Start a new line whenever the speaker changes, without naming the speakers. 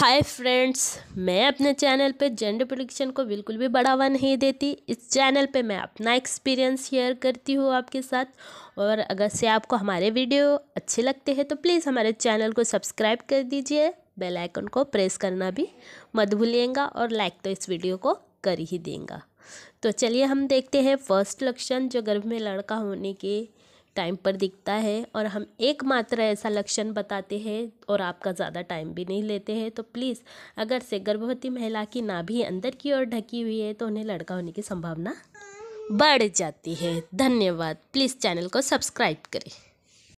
hi friends मैं अपने channel पे जेंडर प्रोडिक्शन को बिल्कुल भी बढ़ावा नहीं देती इस चैनल पे मैं अपना एक्सपीरियंस शेयर करती हूँ आपके साथ और अगर से आपको हमारे वीडियो अच्छे लगते हैं तो प्लीज़ हमारे चैनल को सब्सक्राइब कर दीजिए बेल आइकन को प्रेस करना भी मत भूलिएगा और लाइक तो इस वीडियो को कर ही देंगे तो चलिए हम देखते हैं फर्स्ट लक्षण जो गर्भ में लड़का होने के टाइम पर दिखता है और हम एकमात्र ऐसा लक्षण बताते हैं और आपका ज़्यादा टाइम भी नहीं लेते हैं तो प्लीज़ अगर से गर्भवती महिला की नाभि अंदर की ओर ढकी हुई है तो उन्हें लड़का होने की संभावना बढ़ जाती है धन्यवाद प्लीज़ चैनल को
सब्सक्राइब करें